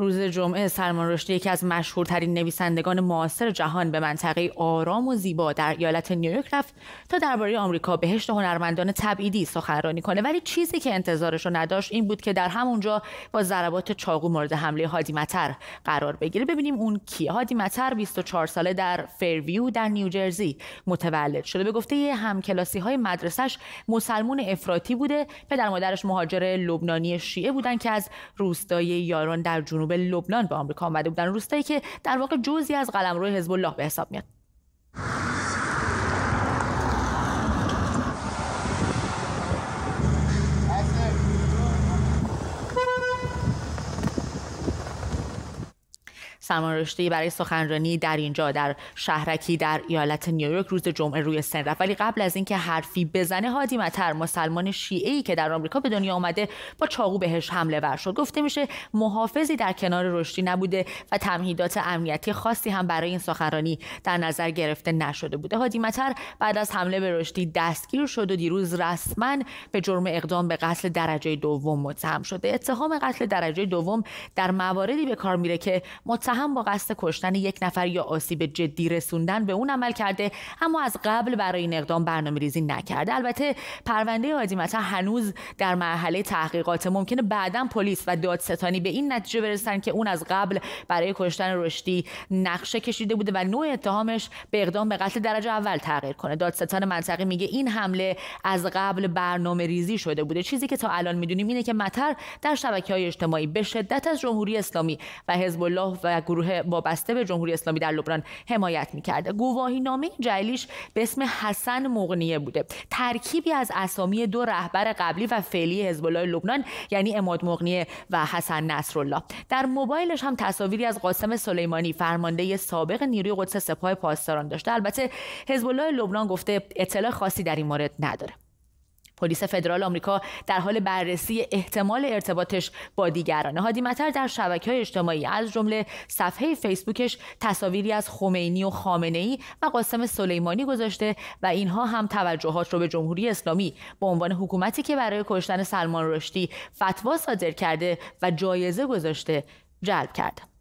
روز جمعه سلمان رشدی یکی از مشهورترین نویسندگان معاصر جهان به منطقه آرام و زیبا در ایالت نیویورک رفت تا درباره آمریکا بهشت هنرمندان تبعیدی سخنرانی کنه ولی چیزی که انتظارش رو نداشت این بود که در همونجا با ضربات چاقو مورد حمله هادی متر قرار بگیره ببینیم اون کی هادی متر 24 ساله در فیرویو در نیوجرسی متولد شده به گفته یه همکلاسی های مسلمون افراطی بوده پدر مادرش مهاجر لبنانی شیعه بودن که از روستای یاران در جنوب جنوب لبنان به آمریکا آمده بودن روستایی که در واقع جزئی از قلمرو حزب الله به حساب میاد رشدی برای سخنرانی در اینجا در شهرکی در ایالت نیویورک روز جمعه روی سن رفت ولی قبل از اینکه حرفی بزنه هادی متر مسلمان ای که در آمریکا به دنیا آمده با چاقو بهش حمله ور شد گفته میشه محافظی در کنار رشدی نبوده و تمهیدات امنیتی خاصی هم برای این سخنرانی در نظر گرفته نشده بوده هادی متر بعد از حمله به رشدی دستگیر شد و دیروز رسما به جرم اقدام به قتل درجه دوم متهم شده اتهام قتل درجه دوم در مواردی به کار میره که متهم هم با قصد کشتن یک نفر یا آسیب جدی رسوندن به اون عمل کرده اما از قبل برای این اقدام برنامه ریزی نکرده البته پرونده مثلا هنوز در مرحله تحقیقات ممکنه بعدا پلیس و دادستانی به این نتیجه برسن که اون از قبل برای کشتن رشدی نقشه کشیده بوده و نوع اتهامش به اقدام به قتل درجه اول تغییر کنه دادستان منطقه میگه این حمله از قبل برنامه ریزی شده بوده چیزی که تا الان میدونیم اینه که مطر در شبکه های اجتماعی به شدت از جمهوری اسلامی و حزب الله و گروه وابسته به جمهوری اسلامی در لبنان حمایت میکرده گواهی نامه جلیش به اسم حسن مغنیه بوده ترکیبی از اسامی دو رهبر قبلی و فعلی حزب لبنان یعنی اماد مغنیه و حسن نصرالله در موبایلش هم تصاویری از قاسم سلیمانی فرمانده سابق نیروی قدس سپاه پاسداران داشته البته حزب لبنان گفته اطلاع خاصی در این مورد نداره پلیس فدرال آمریکا در حال بررسی احتمال ارتباطش با دیگران هادی متر در شبکه های اجتماعی از جمله صفحه فیسبوکش تصاویری از خمینی و خامنه ای و قاسم سلیمانی گذاشته و اینها هم توجهات رو به جمهوری اسلامی به عنوان حکومتی که برای کشتن سلمان رشدی فتوا صادر کرده و جایزه گذاشته جلب کرده